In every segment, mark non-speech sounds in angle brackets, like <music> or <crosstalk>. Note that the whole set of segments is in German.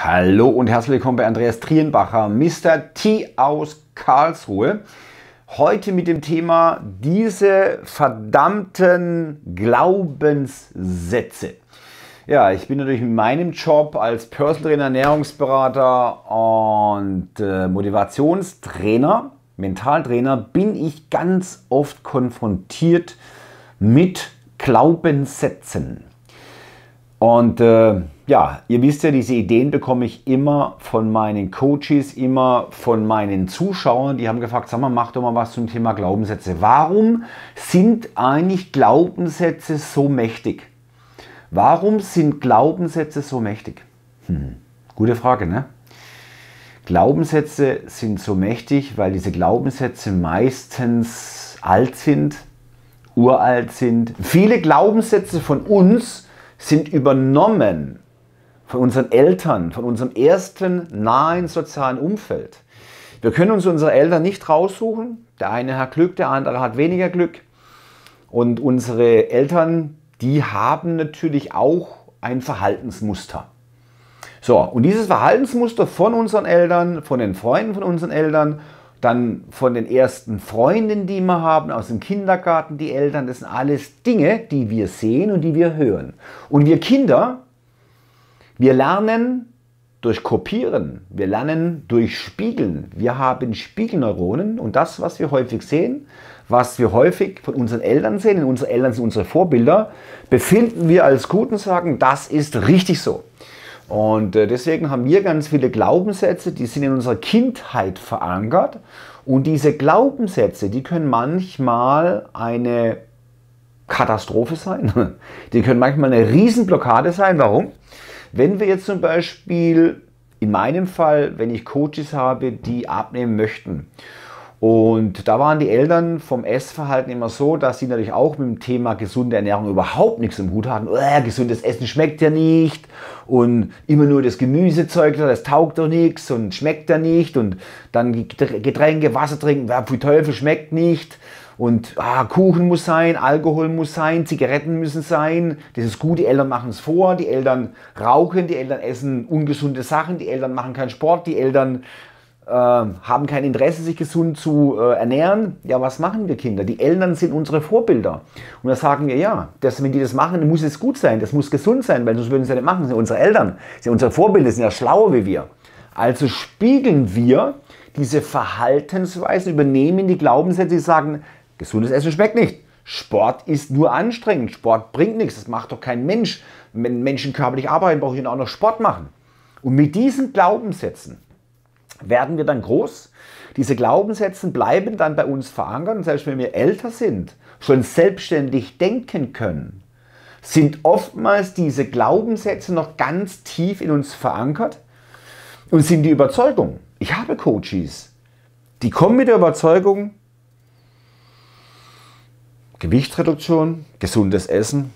Hallo und herzlich willkommen bei Andreas Trienbacher, Mr. T aus Karlsruhe. Heute mit dem Thema diese verdammten Glaubenssätze. Ja, ich bin natürlich in meinem Job als Personal Trainer, Ernährungsberater und äh, Motivationstrainer, Mentaltrainer, bin ich ganz oft konfrontiert mit Glaubenssätzen. Und äh, ja, ihr wisst ja, diese Ideen bekomme ich immer von meinen Coaches, immer von meinen Zuschauern. Die haben gefragt, sag mal, mach doch mal was zum Thema Glaubenssätze. Warum sind eigentlich Glaubenssätze so mächtig? Warum sind Glaubenssätze so mächtig? Hm. Gute Frage, ne? Glaubenssätze sind so mächtig, weil diese Glaubenssätze meistens alt sind, uralt sind. Viele Glaubenssätze von uns sind übernommen von unseren Eltern, von unserem ersten nahen sozialen Umfeld. Wir können uns unsere Eltern nicht raussuchen. Der eine hat Glück, der andere hat weniger Glück. Und unsere Eltern, die haben natürlich auch ein Verhaltensmuster. So, und dieses Verhaltensmuster von unseren Eltern, von den Freunden von unseren Eltern, dann von den ersten Freunden, die wir haben, aus dem Kindergarten, die Eltern, das sind alles Dinge, die wir sehen und die wir hören. Und wir Kinder, wir lernen durch Kopieren, wir lernen durch Spiegeln. Wir haben Spiegelneuronen und das, was wir häufig sehen, was wir häufig von unseren Eltern sehen, und unsere Eltern sind unsere Vorbilder, befinden wir als Guten und sagen, das ist richtig so. Und äh, deswegen haben wir ganz viele Glaubenssätze, die sind in unserer Kindheit verankert. Und diese Glaubenssätze, die können manchmal eine Katastrophe sein. <laughs> Die können manchmal eine Riesenblockade sein. Warum? Wenn wir jetzt zum Beispiel, in meinem Fall, wenn ich Coaches habe, die abnehmen möchten, und da waren die Eltern vom Essverhalten immer so, dass sie natürlich auch mit dem Thema gesunde Ernährung überhaupt nichts im Hut hatten. Oh, gesundes Essen schmeckt ja nicht und immer nur das Gemüsezeug, das taugt doch nichts und schmeckt ja nicht und dann Getränke, Wasser trinken, wie Teufel schmeckt nicht und ah, Kuchen muss sein, Alkohol muss sein, Zigaretten müssen sein. Das ist gut, die Eltern machen es vor, die Eltern rauchen, die Eltern essen ungesunde Sachen, die Eltern machen keinen Sport, die Eltern äh, haben kein Interesse, sich gesund zu äh, ernähren. Ja, was machen wir Kinder? Die Eltern sind unsere Vorbilder. Und da sagen wir, ja, dass, wenn die das machen, muss es gut sein, das muss gesund sein, weil sonst würden sie ja nicht machen. Das sind unsere Eltern, das sind unsere Vorbilder, sind ja schlauer wie wir. Also spiegeln wir diese Verhaltensweisen, übernehmen die Glaubenssätze, die sagen, Gesundes Essen schmeckt nicht. Sport ist nur anstrengend. Sport bringt nichts. Das macht doch kein Mensch. Wenn Menschen körperlich arbeiten, brauche ich ihnen auch noch Sport machen. Und mit diesen Glaubenssätzen werden wir dann groß. Diese Glaubenssätze bleiben dann bei uns verankert. Und selbst wenn wir älter sind, schon selbstständig denken können, sind oftmals diese Glaubenssätze noch ganz tief in uns verankert und sind die Überzeugung. Ich habe Coaches, die kommen mit der Überzeugung, Gewichtsreduktion, gesundes Essen,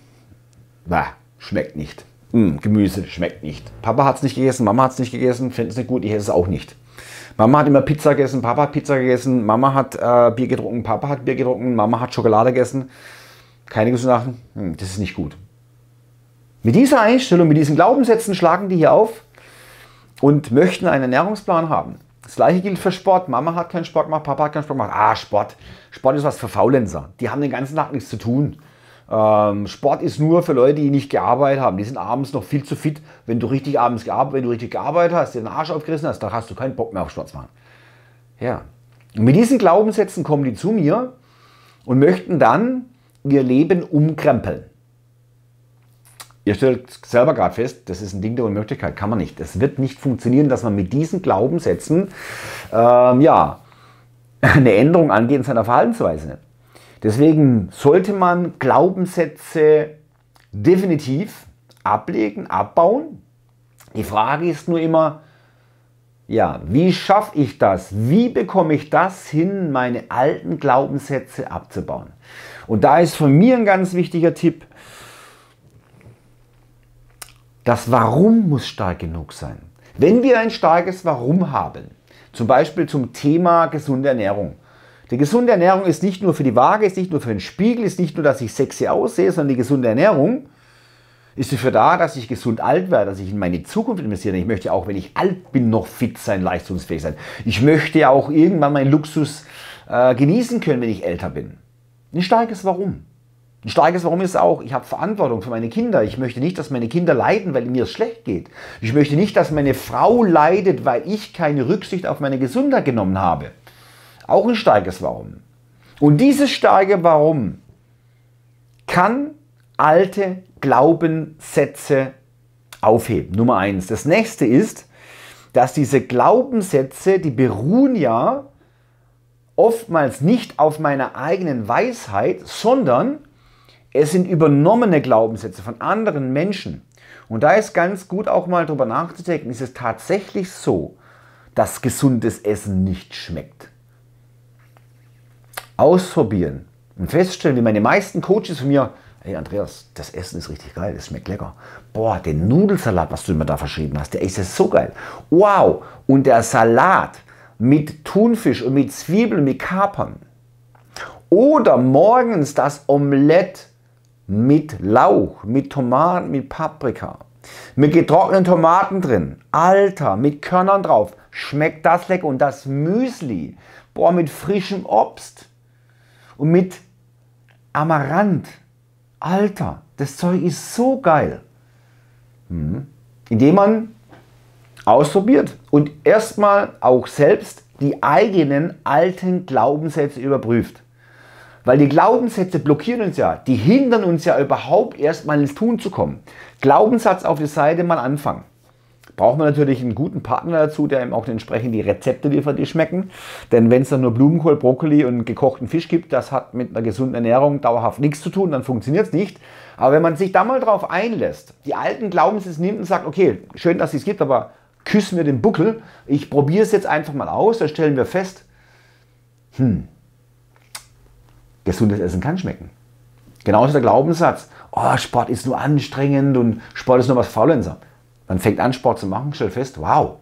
na, schmeckt nicht. Hm, Gemüse schmeckt nicht. Papa hat es nicht gegessen, Mama hat es nicht gegessen, findet es nicht gut, ich esse es auch nicht. Mama hat immer Pizza gegessen, Papa hat Pizza gegessen, Mama hat äh, Bier getrunken, Papa hat Bier getrunken, Mama hat Schokolade gegessen. Keine gesunden Sachen, hm, das ist nicht gut. Mit dieser Einstellung, mit diesen Glaubenssätzen schlagen die hier auf und möchten einen Ernährungsplan haben. Das gleiche gilt für Sport. Mama hat keinen Sport gemacht, Papa hat keinen Sport gemacht. Ah, Sport. Sport ist was für Faulenzer. Die haben den ganzen Tag nichts zu tun. Ähm, Sport ist nur für Leute, die nicht gearbeitet haben. Die sind abends noch viel zu fit. Wenn du richtig abends gearbeitet, wenn du richtig gearbeitet hast, den Arsch aufgerissen hast, dann hast du keinen Bock mehr auf Sport machen. Ja. Und mit diesen Glaubenssätzen kommen die zu mir und möchten dann ihr Leben umkrempeln. Ihr stellt selber gerade fest, das ist ein Ding der Unmöglichkeit, kann man nicht. Es wird nicht funktionieren, dass man mit diesen Glaubenssätzen ähm, ja, <laughs> eine Änderung angeht in seiner Verhaltensweise. Deswegen sollte man Glaubenssätze definitiv ablegen, abbauen. Die Frage ist nur immer, ja, wie schaffe ich das? Wie bekomme ich das hin, meine alten Glaubenssätze abzubauen? Und da ist von mir ein ganz wichtiger Tipp, das Warum muss stark genug sein. Wenn wir ein starkes Warum haben, zum Beispiel zum Thema gesunde Ernährung. Die gesunde Ernährung ist nicht nur für die Waage, ist nicht nur für den Spiegel, ist nicht nur, dass ich sexy aussehe, sondern die gesunde Ernährung ist dafür da, dass ich gesund alt werde, dass ich in meine Zukunft investiere. Ich möchte auch, wenn ich alt bin, noch fit sein, leistungsfähig sein. Ich möchte ja auch irgendwann meinen Luxus äh, genießen können, wenn ich älter bin. Ein starkes Warum. Ein starkes Warum ist auch, ich habe Verantwortung für meine Kinder. Ich möchte nicht, dass meine Kinder leiden, weil mir es schlecht geht. Ich möchte nicht, dass meine Frau leidet, weil ich keine Rücksicht auf meine Gesundheit genommen habe. Auch ein starkes Warum. Und dieses starke Warum kann alte Glaubenssätze aufheben. Nummer eins. Das nächste ist, dass diese Glaubenssätze, die beruhen ja oftmals nicht auf meiner eigenen Weisheit, sondern es sind übernommene Glaubenssätze von anderen Menschen. Und da ist ganz gut auch mal drüber nachzudenken, ist es tatsächlich so, dass gesundes Essen nicht schmeckt? Ausprobieren und feststellen, wie meine meisten Coaches von mir, hey Andreas, das Essen ist richtig geil, es schmeckt lecker. Boah, den Nudelsalat, was du mir da verschrieben hast, der ist ja so geil. Wow, und der Salat mit Thunfisch und mit Zwiebeln, mit Kapern. Oder morgens das Omelette mit Lauch, mit Tomaten, mit Paprika, mit getrockneten Tomaten drin, Alter, mit Körnern drauf. Schmeckt das lecker und das Müsli, boah, mit frischem Obst und mit Amaranth. Alter, das Zeug ist so geil. Mhm. Indem man ausprobiert und erstmal auch selbst die eigenen alten Glaubenssätze überprüft. Weil die Glaubenssätze blockieren uns ja. Die hindern uns ja überhaupt erstmal ins Tun zu kommen. Glaubenssatz auf die Seite, mal anfangen. Braucht man natürlich einen guten Partner dazu, der ihm auch entsprechend die Rezepte liefert, die schmecken. Denn wenn es dann nur Blumenkohl, Brokkoli und gekochten Fisch gibt, das hat mit einer gesunden Ernährung dauerhaft nichts zu tun, dann funktioniert es nicht. Aber wenn man sich da mal drauf einlässt, die alten Glaubenssätze nimmt und sagt, okay, schön, dass es gibt, aber küss mir den Buckel, ich probiere es jetzt einfach mal aus, dann stellen wir fest, hm, gesundes Essen kann schmecken. Genauso der Glaubenssatz, oh, Sport ist nur anstrengend und Sport ist nur was Faulenzer. Man fängt an, Sport zu machen, stellt fest, wow,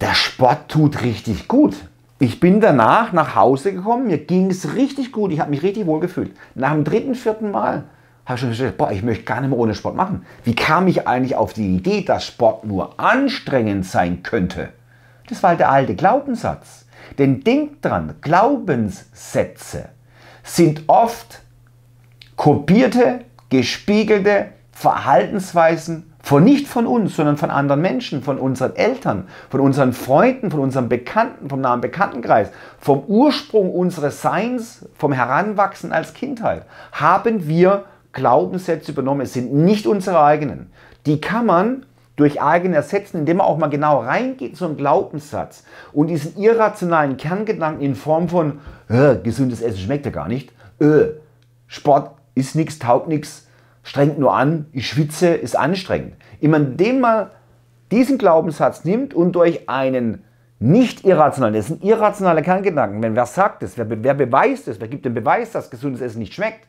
der Sport tut richtig gut. Ich bin danach nach Hause gekommen, mir ging es richtig gut, ich habe mich richtig wohl gefühlt. Nach dem dritten, vierten Mal habe ich schon gedacht, boah, ich möchte gar nicht mehr ohne Sport machen. Wie kam ich eigentlich auf die Idee, dass Sport nur anstrengend sein könnte? Das war halt der alte Glaubenssatz. Denn denkt dran, Glaubenssätze sind oft kopierte, gespiegelte Verhaltensweisen von nicht von uns, sondern von anderen Menschen, von unseren Eltern, von unseren Freunden, von unseren Bekannten, vom nahen Bekanntenkreis, vom Ursprung unseres Seins, vom Heranwachsen als Kindheit, haben wir Glaubenssätze übernommen. Es sind nicht unsere eigenen. Die kann man durch eigene ersetzen, indem man auch mal genau reingeht so einen Glaubenssatz und diesen irrationalen Kerngedanken in Form von äh, gesundes Essen schmeckt ja gar nicht, äh, Sport ist nichts, taugt nichts, strengt nur an, ich schwitze, ist anstrengend. Immer indem man diesen Glaubenssatz nimmt und durch einen nicht irrationalen, das ist ein irrationaler Kerngedanken, wenn wer sagt es, wer, wer beweist es, wer gibt den Beweis, dass gesundes Essen nicht schmeckt,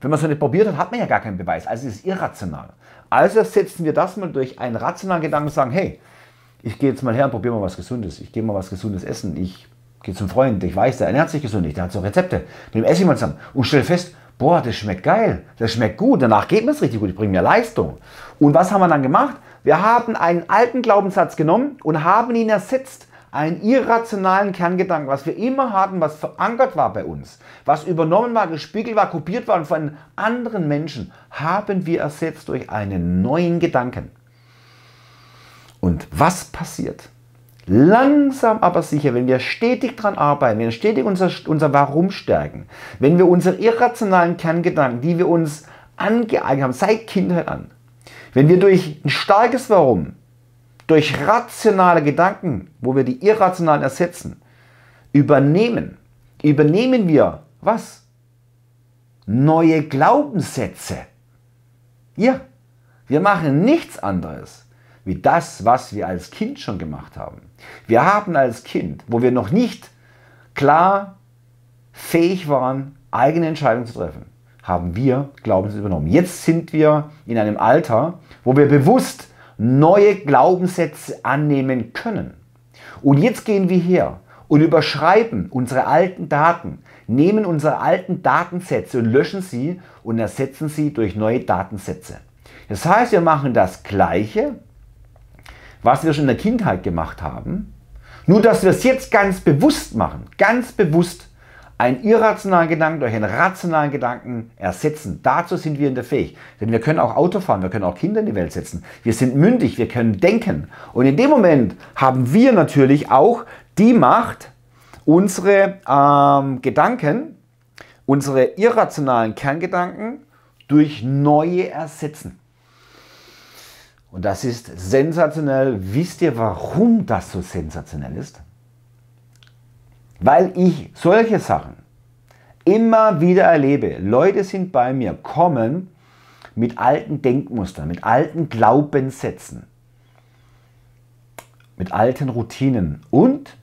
wenn man es nicht probiert hat, hat man ja gar keinen Beweis. Also es ist irrational. Also setzen wir das mal durch einen rationalen Gedanken und sagen, hey, ich gehe jetzt mal her und probiere mal was Gesundes. Ich gehe mal was Gesundes essen. Ich gehe zum Freund. Ich weiß, der ernährt sich gesund. Ich, der hat so Rezepte. Mit dem esse ich mal zusammen und stelle fest, boah, das schmeckt geil. Das schmeckt gut. Danach geht mir es richtig gut. Ich bringe mir Leistung. Und was haben wir dann gemacht? Wir haben einen alten Glaubenssatz genommen und haben ihn ersetzt einen irrationalen Kerngedanken, was wir immer hatten, was verankert war bei uns, was übernommen war, gespiegelt war, kopiert war und von anderen Menschen, haben wir ersetzt durch einen neuen Gedanken. Und was passiert? Langsam aber sicher, wenn wir stetig daran arbeiten, wenn wir stetig unser, unser Warum stärken, wenn wir unsere irrationalen Kerngedanken, die wir uns angeeignet haben, seit Kindheit an, wenn wir durch ein starkes Warum durch rationale Gedanken, wo wir die irrationalen ersetzen, übernehmen, übernehmen wir was? Neue Glaubenssätze. Ja, wir machen nichts anderes wie das, was wir als Kind schon gemacht haben. Wir haben als Kind, wo wir noch nicht klar fähig waren, eigene Entscheidungen zu treffen, haben wir Glaubenssätze übernommen. Jetzt sind wir in einem Alter, wo wir bewusst neue Glaubenssätze annehmen können. Und jetzt gehen wir her und überschreiben unsere alten Daten, nehmen unsere alten Datensätze und löschen sie und ersetzen sie durch neue Datensätze. Das heißt, wir machen das Gleiche, was wir schon in der Kindheit gemacht haben, nur dass wir es jetzt ganz bewusst machen, ganz bewusst einen irrationalen Gedanken durch einen rationalen Gedanken ersetzen. Dazu sind wir in der Fähigkeit. Denn wir können auch Auto fahren, wir können auch Kinder in die Welt setzen. Wir sind mündig, wir können denken. Und in dem Moment haben wir natürlich auch die Macht, unsere ähm, Gedanken, unsere irrationalen Kerngedanken durch neue ersetzen. Und das ist sensationell. Wisst ihr, warum das so sensationell ist? Weil ich solche Sachen immer wieder erlebe. Leute sind bei mir, kommen mit alten Denkmustern, mit alten Glaubenssätzen, mit alten Routinen. Und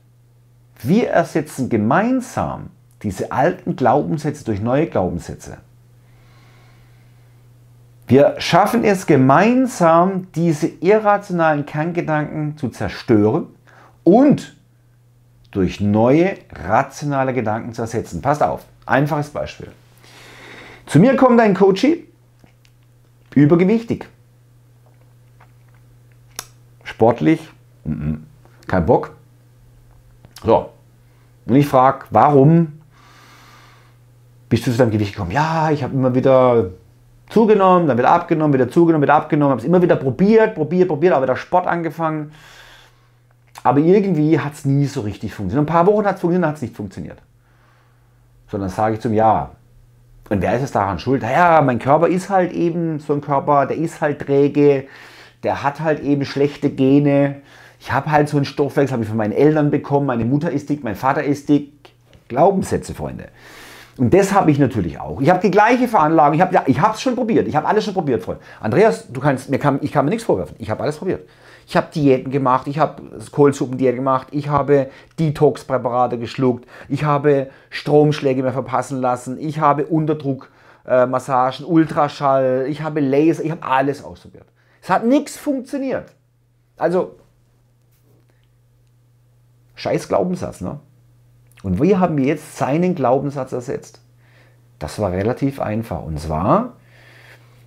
wir ersetzen gemeinsam diese alten Glaubenssätze durch neue Glaubenssätze. Wir schaffen es gemeinsam, diese irrationalen Kerngedanken zu zerstören und durch neue rationale Gedanken zu ersetzen. Passt auf, einfaches Beispiel. Zu mir kommt ein Coachie, übergewichtig, sportlich, kein Bock. So, und ich frage, warum bist du zu deinem Gewicht gekommen? Ja, ich habe immer wieder zugenommen, dann wieder abgenommen, wieder zugenommen, wieder abgenommen, habe es immer wieder probiert, probiert, probiert, aber wieder Sport angefangen. Aber irgendwie hat es nie so richtig funktioniert. Ein paar Wochen hat es funktioniert, hat es nicht funktioniert. Sondern sage ich zum Ja. Und wer ist es daran schuld? Naja, mein Körper ist halt eben so ein Körper, der ist halt träge, der hat halt eben schlechte Gene. Ich habe halt so einen Stoffwechsel, habe ich von meinen Eltern bekommen, meine Mutter ist dick, mein Vater ist dick. Glaubenssätze, Freunde. Und das habe ich natürlich auch. Ich habe die gleiche Veranlagung. Ich habe ja, es schon probiert. Ich habe alles schon probiert, Freunde. Andreas, du kannst, mir kann, ich kann mir nichts vorwerfen. Ich habe alles probiert. Ich habe Diäten gemacht, ich habe Kohlsuppendiät gemacht, ich habe Detox-Präparate geschluckt, ich habe Stromschläge mehr verpassen lassen, ich habe Unterdruckmassagen, äh, Ultraschall, ich habe Laser, ich habe alles ausprobiert. Es hat nichts funktioniert. Also, scheiß Glaubenssatz, ne? Und wir haben jetzt seinen Glaubenssatz ersetzt. Das war relativ einfach. Und zwar,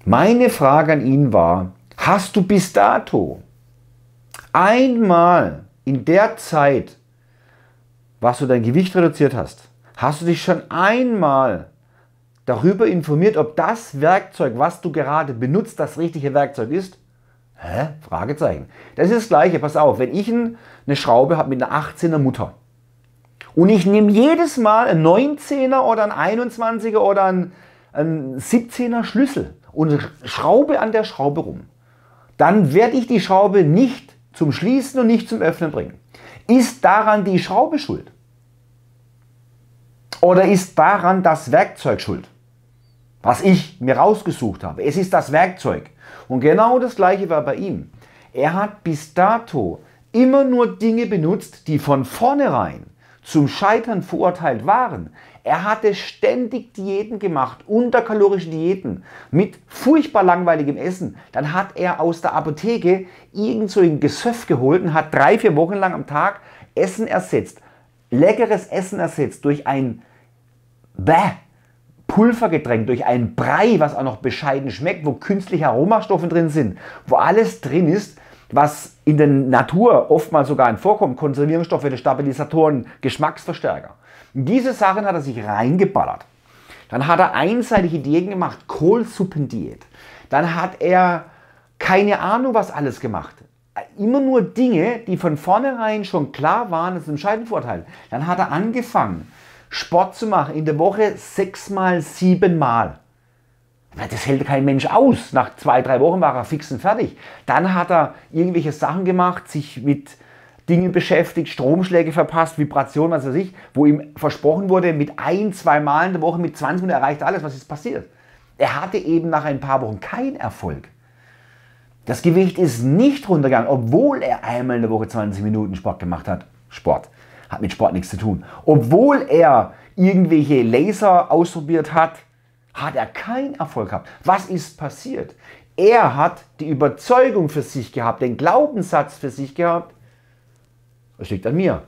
meine Frage an ihn war, hast du bis dato einmal in der Zeit, was du dein Gewicht reduziert hast, hast du dich schon einmal darüber informiert, ob das Werkzeug, was du gerade benutzt, das richtige Werkzeug ist? Hä? Fragezeichen. Das ist das Gleiche. Pass auf, wenn ich eine Schraube habe mit einer 18er Mutter und ich nehme jedes Mal einen 19er oder einen 21er oder einen, einen 17er Schlüssel und schraube an der Schraube rum, dann werde ich die Schraube nicht zum Schließen und nicht zum Öffnen bringen. Ist daran die Schraube schuld? Oder ist daran das Werkzeug schuld? Was ich mir rausgesucht habe. Es ist das Werkzeug. Und genau das gleiche war bei ihm. Er hat bis dato immer nur Dinge benutzt, die von vornherein zum Scheitern verurteilt waren. Er hatte ständig Diäten gemacht, unterkalorische Diäten, mit furchtbar langweiligem Essen. Dann hat er aus der Apotheke irgend so ein Gesöff geholt und hat drei, vier Wochen lang am Tag Essen ersetzt. Leckeres Essen ersetzt durch ein Bäh, Pulvergetränk, durch ein Brei, was auch noch bescheiden schmeckt, wo künstliche Aromastoffe drin sind, wo alles drin ist, was in der Natur oftmals sogar vorkommt, Konservierungsstoffe, Stabilisatoren, Geschmacksverstärker. Diese Sachen hat er sich reingeballert. Dann hat er einseitige Diäten gemacht, Kohlsuppendiät. Dann hat er keine Ahnung, was alles gemacht. Immer nur Dinge, die von vornherein schon klar waren, das ist ein Scheidenvorteil. Dann hat er angefangen, Sport zu machen, in der Woche sechsmal, siebenmal. Das hält kein Mensch aus. Nach zwei, drei Wochen war er fix und fertig. Dann hat er irgendwelche Sachen gemacht, sich mit Dingen beschäftigt, Stromschläge verpasst, Vibrationen, was weiß ich, wo ihm versprochen wurde, mit ein, zwei Mal in der Woche, mit 20 Minuten erreicht alles, was ist passiert. Er hatte eben nach ein paar Wochen keinen Erfolg. Das Gewicht ist nicht runtergegangen, obwohl er einmal in der Woche 20 Minuten Sport gemacht hat. Sport hat mit Sport nichts zu tun. Obwohl er irgendwelche Laser ausprobiert hat, hat er keinen Erfolg gehabt. Was ist passiert? Er hat die Überzeugung für sich gehabt, den Glaubenssatz für sich gehabt, es liegt an mir.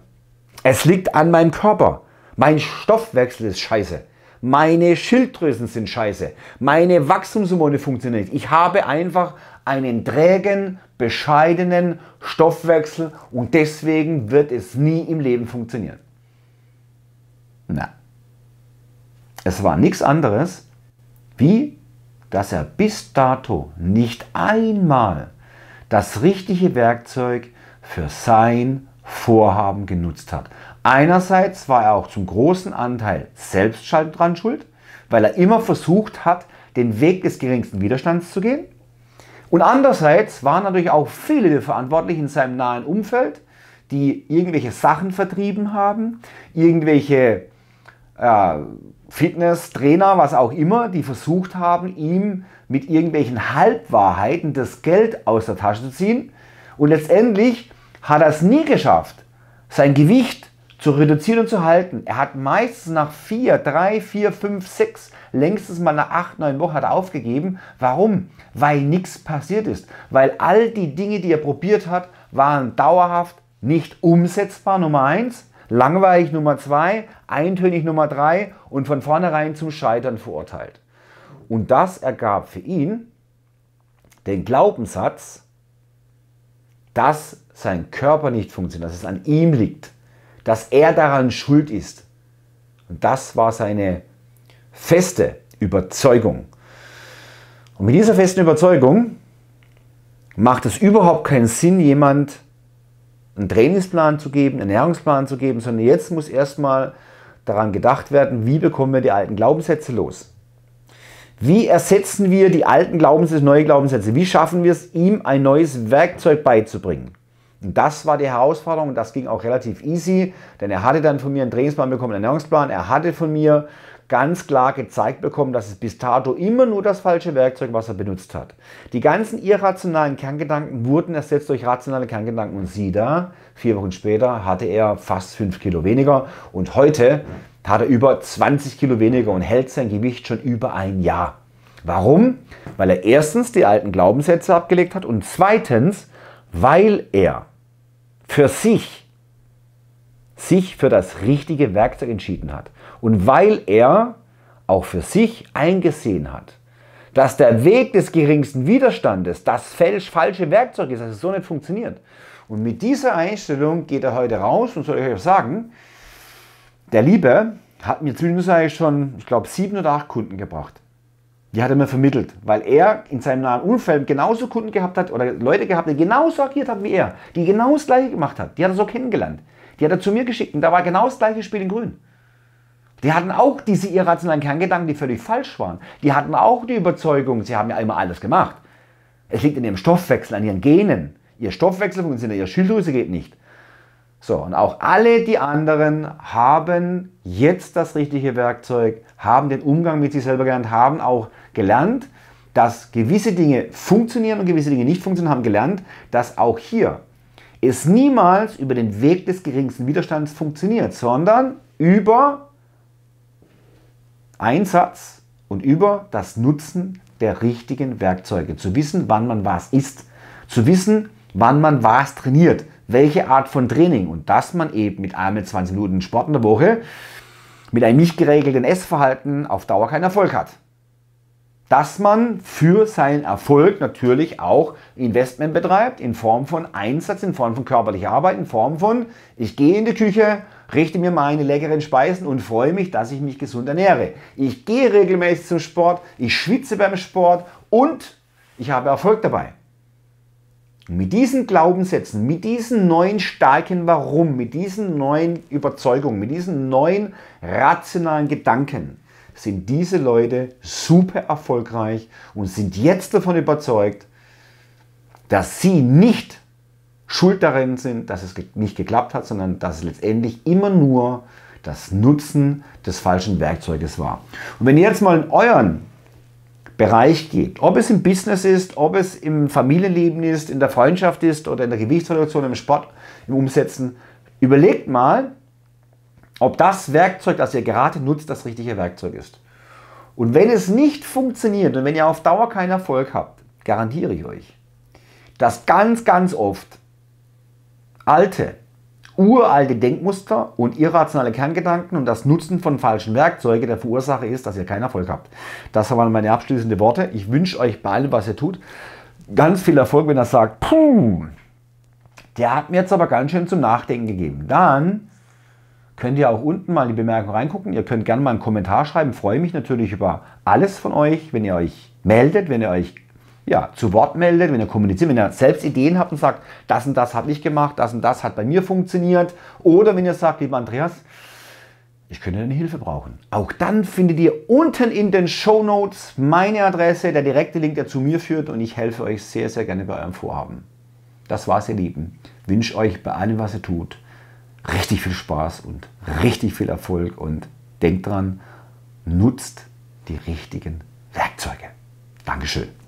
Es liegt an meinem Körper. Mein Stoffwechsel ist scheiße. Meine Schilddrüsen sind scheiße. Meine Wachstumshormone funktionieren nicht. Ich habe einfach einen trägen, bescheidenen Stoffwechsel und deswegen wird es nie im Leben funktionieren. Na, es war nichts anderes, wie dass er bis dato nicht einmal das richtige Werkzeug für sein Vorhaben genutzt hat. Einerseits war er auch zum großen Anteil selbst dran schuld, weil er immer versucht hat, den Weg des geringsten Widerstands zu gehen. Und andererseits waren natürlich auch viele der Verantwortlichen in seinem nahen Umfeld, die irgendwelche Sachen vertrieben haben, irgendwelche äh, Fitness, Trainer, was auch immer, die versucht haben, ihm mit irgendwelchen Halbwahrheiten das Geld aus der Tasche zu ziehen. Und letztendlich hat er es nie geschafft, sein Gewicht zu reduzieren und zu halten. Er hat meistens nach vier, drei, vier, fünf, sechs, längstens mal nach acht, neun Wochen hat er aufgegeben. Warum? Weil nichts passiert ist. Weil all die Dinge, die er probiert hat, waren dauerhaft nicht umsetzbar, Nummer eins, langweilig Nummer zwei, eintönig Nummer drei und von vornherein zum Scheitern verurteilt. Und das ergab für ihn den Glaubenssatz, dass sein Körper nicht funktioniert, dass es an ihm liegt, dass er daran schuld ist. Und das war seine feste Überzeugung. Und mit dieser festen Überzeugung macht es überhaupt keinen Sinn, jemand einen Trainingsplan zu geben, einen Ernährungsplan zu geben, sondern jetzt muss erstmal daran gedacht werden, wie bekommen wir die alten Glaubenssätze los. Wie ersetzen wir die alten Glaubenssätze, neue Glaubenssätze? Wie schaffen wir es, ihm ein neues Werkzeug beizubringen? Und das war die Herausforderung und das ging auch relativ easy, denn er hatte dann von mir einen Trainingsplan bekommen, einen Ernährungsplan. Er hatte von mir ganz klar gezeigt bekommen, dass es bis dato immer nur das falsche Werkzeug, was er benutzt hat. Die ganzen irrationalen Kerngedanken wurden ersetzt durch rationale Kerngedanken und sieh da, vier Wochen später hatte er fast fünf Kilo weniger und heute hat er über 20 Kilo weniger und hält sein Gewicht schon über ein Jahr. Warum? Weil er erstens die alten Glaubenssätze abgelegt hat und zweitens, weil er für sich, sich für das richtige Werkzeug entschieden hat. Und weil er auch für sich eingesehen hat, dass der Weg des geringsten Widerstandes das falsche Werkzeug ist, dass es so nicht funktioniert. Und mit dieser Einstellung geht er heute raus und soll ich euch sagen, der Liebe hat mir zumindest eigentlich schon, ich glaube, sieben oder acht Kunden gebracht. Die hat er mir vermittelt, weil er in seinem nahen Umfeld genauso Kunden gehabt hat oder Leute gehabt die genauso agiert haben wie er, die genau das Gleiche gemacht hat. Die hat er so kennengelernt. Die hat er zu mir geschickt und da war genau das gleiche Spiel in Grün. Die hatten auch diese irrationalen Kerngedanken, die völlig falsch waren. Die hatten auch die Überzeugung, sie haben ja immer alles gemacht. Es liegt in ihrem Stoffwechsel, an ihren Genen. Ihr Stoffwechsel funktioniert, ihre Schilddrüse geht nicht. So, und auch alle die anderen haben jetzt das richtige Werkzeug, haben den Umgang mit sich selber gelernt, haben auch gelernt, dass gewisse Dinge funktionieren und gewisse Dinge nicht funktionieren, haben gelernt, dass auch hier es niemals über den Weg des geringsten Widerstands funktioniert, sondern über Einsatz und über das Nutzen der richtigen Werkzeuge. Zu wissen, wann man was isst, zu wissen, wann man was trainiert, welche Art von Training und dass man eben mit einmal 20 Minuten Sport in der Woche mit einem nicht geregelten Essverhalten auf Dauer keinen Erfolg hat. Dass man für seinen Erfolg natürlich auch Investment betreibt in Form von Einsatz, in Form von körperlicher Arbeit, in Form von ich gehe in die Küche, richte mir meine leckeren Speisen und freue mich, dass ich mich gesund ernähre. Ich gehe regelmäßig zum Sport, ich schwitze beim Sport und ich habe Erfolg dabei. Mit diesen Glaubenssätzen, mit diesen neuen starken Warum, mit diesen neuen Überzeugungen, mit diesen neuen rationalen Gedanken sind diese Leute super erfolgreich und sind jetzt davon überzeugt, dass sie nicht schuld darin sind, dass es nicht geklappt hat, sondern dass es letztendlich immer nur das Nutzen des falschen Werkzeuges war. Und wenn ihr jetzt mal in euren Bereich geht. Ob es im Business ist, ob es im Familienleben ist, in der Freundschaft ist oder in der Gewichtsreduktion, im Sport, im Umsetzen. Überlegt mal, ob das Werkzeug, das ihr gerade nutzt, das richtige Werkzeug ist. Und wenn es nicht funktioniert und wenn ihr auf Dauer keinen Erfolg habt, garantiere ich euch, dass ganz, ganz oft alte, uralte Denkmuster und irrationale Kerngedanken und das Nutzen von falschen Werkzeugen der Verursacher ist, dass ihr keinen Erfolg habt. Das waren meine abschließenden Worte. Ich wünsche euch bei allem, was ihr tut, ganz viel Erfolg, wenn ihr sagt, puh, der hat mir jetzt aber ganz schön zum Nachdenken gegeben. Dann könnt ihr auch unten mal in die Bemerkung reingucken. Ihr könnt gerne mal einen Kommentar schreiben. Ich freue mich natürlich über alles von euch, wenn ihr euch meldet, wenn ihr euch ja, zu Wort meldet, wenn ihr kommuniziert, wenn ihr selbst Ideen habt und sagt, das und das habe ich gemacht, das und das hat bei mir funktioniert. Oder wenn ihr sagt, lieber Andreas, ich könnte deine Hilfe brauchen. Auch dann findet ihr unten in den Show Notes meine Adresse, der direkte Link, der zu mir führt und ich helfe euch sehr, sehr gerne bei eurem Vorhaben. Das war's, ihr Lieben. Wünsche euch bei allem, was ihr tut, richtig viel Spaß und richtig viel Erfolg und denkt dran, nutzt die richtigen Werkzeuge. Dankeschön.